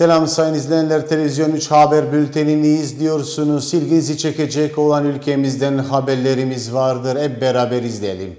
Selam sayın izleyenler. Televizyon 3 Haber Bülteni'ni izliyorsunuz. İlginizi çekecek olan ülkemizden haberlerimiz vardır. Hep beraber izleyelim.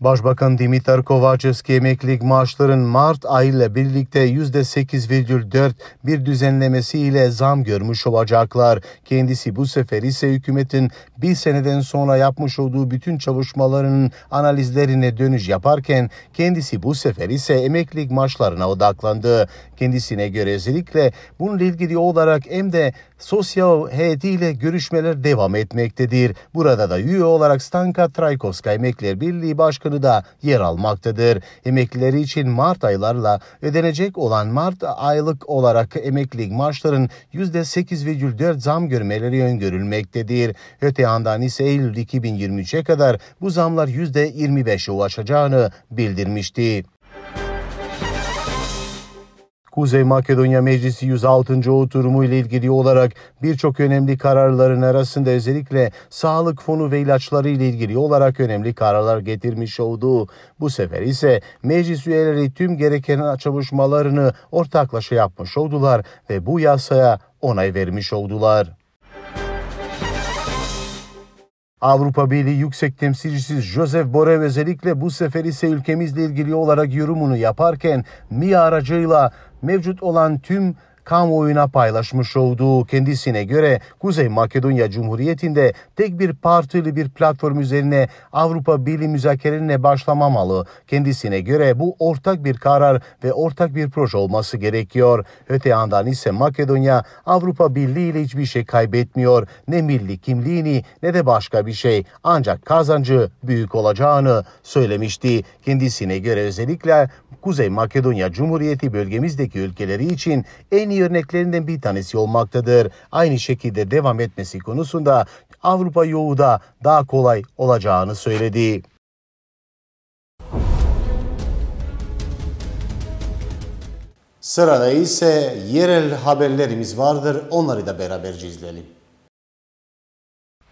Başbakan Dimitar Kovacevski emeklilik maaşların Mart ayıyla birlikte %8,4 bir düzenlemesi ile zam görmüş olacaklar. Kendisi bu sefer ise hükümetin bir seneden sonra yapmış olduğu bütün çalışmalarının analizlerine dönüş yaparken kendisi bu sefer ise emeklilik maaşlarına odaklandı. Kendisine göre özellikle bununla ilgili olarak hem de sosyal heyetiyle görüşmeler devam etmektedir. Burada da üye olarak Stanka Trajkovska Emekliler Birliği Başkanı artışları da yer almaktadır. Emeklileri için Mart aylarla ödenecek olan Mart aylık olarak emeklilik maaşların %8,4 zam görmeleri öngörülmektedir. Öte yandan ise Eylül 2023'e kadar bu zamlar %25'e ulaşacağını bildirmişti. Kuzey Makedonya Meclisi 106. oturumu ile ilgili olarak birçok önemli kararların arasında özellikle sağlık fonu ve ilaçları ile ilgili olarak önemli kararlar getirmiş oldu. Bu sefer ise meclis üyeleri tüm gereken çalışmalarını ortaklaşa yapmış oldular ve bu yasaya onay vermiş oldular. Avrupa Birliği Yüksek Temsilcisi Joseph Borrell özellikle bu sefer ise ülkemizle ilgili olarak yorumunu yaparken Mİ aracıyla mevcut olan tüm kamuoyuna paylaşmış olduğu kendisine göre Kuzey Makedonya Cumhuriyeti'nde tek bir partili bir platform üzerine Avrupa Birliği müzakerelerine başlamamalı. Kendisine göre bu ortak bir karar ve ortak bir proje olması gerekiyor. Öte yandan ise Makedonya Avrupa Birliği ile hiçbir şey kaybetmiyor. Ne milli kimliğini ne de başka bir şey. Ancak kazancı büyük olacağını söylemişti. Kendisine göre özellikle Kuzey Makedonya Cumhuriyeti bölgemizdeki ülkeleri için en iyi örneklerinden bir tanesi olmaktadır. Aynı şekilde devam etmesi konusunda Avrupa yolu da daha kolay olacağını söyledi. Sırada ise yerel haberlerimiz vardır. Onları da beraberce izleyelim.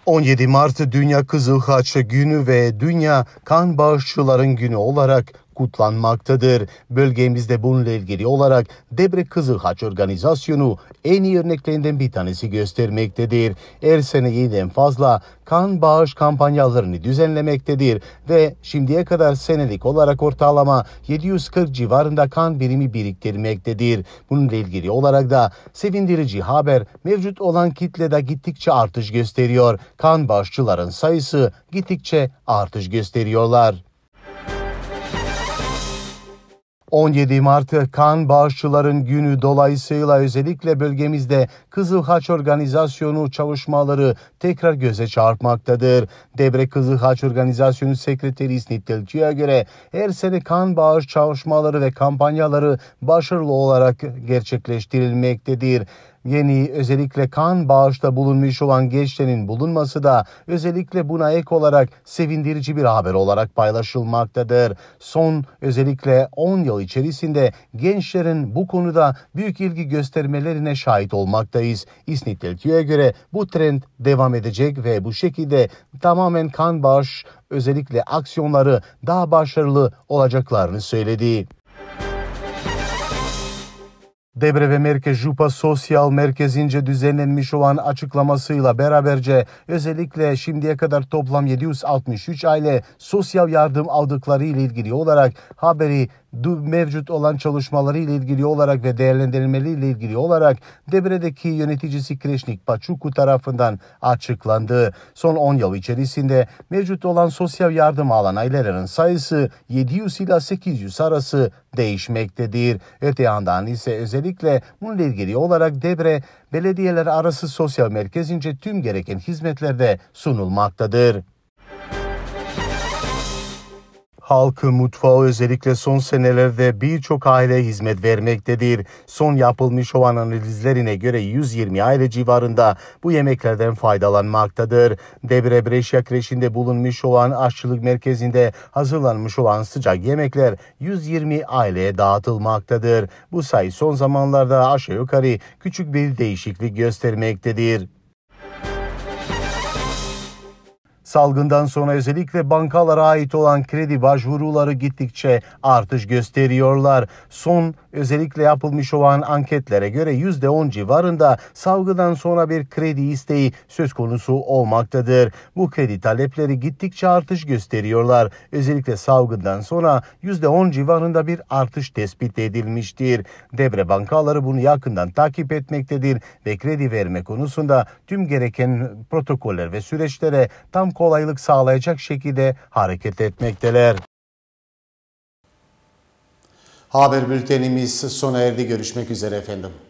17 Mart Dünya Kızıl Haç Günü ve Dünya Kan Bağışçıların Günü olarak kutlanmaktadır. Bölgemizde bununla ilgili olarak Debre Kızıl Haç Organizasyonu en iyi örneklerinden bir tanesi göstermektedir. Her sene yeniden fazla kan bağış kampanyalarını düzenlemektedir ve şimdiye kadar senelik olarak ortalama 740 civarında kan birimi biriktirmektedir. Bununla ilgili olarak da sevindirici haber mevcut olan kitlede gittikçe artış gösteriyor. Kan bağışçıların sayısı gittikçe artış gösteriyorlar. 17 Mart kan bağışçıların günü dolayısıyla özellikle bölgemizde Kızıl Haç Organizasyonu çalışmaları tekrar göze çarpmaktadır. Debre Kızıl Haç Organizasyonu Sekreteri İsnit Dilci'ye göre her sene kan bağış çalışmaları ve kampanyaları başarılı olarak gerçekleştirilmektedir. Yeni özellikle kan bağışta bulunmuş olan gençlerin bulunması da özellikle buna ek olarak sevindirici bir haber olarak paylaşılmaktadır. Son özellikle 10 yıl içerisinde gençlerin bu konuda büyük ilgi göstermelerine şahit olmaktayız. İsnit Delkiyo'ya göre bu trend devam edecek ve bu şekilde tamamen kan bağış özellikle aksiyonları daha başarılı olacaklarını söyledi. Debreve Merkez Jupa Sosyal Merkezi'nce düzenlenmiş olan açıklamasıyla beraberce özellikle şimdiye kadar toplam 763 aile sosyal yardım aldıkları ile ilgili olarak haberi mevcut olan çalışmaları ile ilgili olarak ve değerlendirilmeleri ile ilgili olarak Debre'deki yöneticisi Kreşnik Paçuku tarafından açıklandı. Son 10 yıl içerisinde mevcut olan sosyal yardım alan ailelerin sayısı 700 ila 800 arası değişmektedir. Öte yandan ise özellikle bununla ilgili olarak Debre belediyeler arası sosyal merkezince tüm gereken hizmetlerde sunulmaktadır. Halkı mutfağı özellikle son senelerde birçok aile hizmet vermektedir. Son yapılmış olan analizlerine göre 120 aile civarında bu yemeklerden faydalanmaktadır. Debre Breşya kreşinde bulunmuş olan aşçılık merkezinde hazırlanmış olan sıcak yemekler 120 aileye dağıtılmaktadır. Bu sayı son zamanlarda aşağı yukarı küçük bir değişiklik göstermektedir. Salgından sonra özellikle bankalara ait olan kredi başvuruları gittikçe artış gösteriyorlar. Son Özellikle yapılmış olan anketlere göre %10 civarında salgıdan sonra bir kredi isteği söz konusu olmaktadır. Bu kredi talepleri gittikçe artış gösteriyorlar. Özellikle salgından sonra %10 civarında bir artış tespit edilmiştir. Devre bankaları bunu yakından takip etmektedir ve kredi verme konusunda tüm gereken protokoller ve süreçlere tam kolaylık sağlayacak şekilde hareket etmekteler. Haber bültenimiz sona erdi. Görüşmek üzere efendim.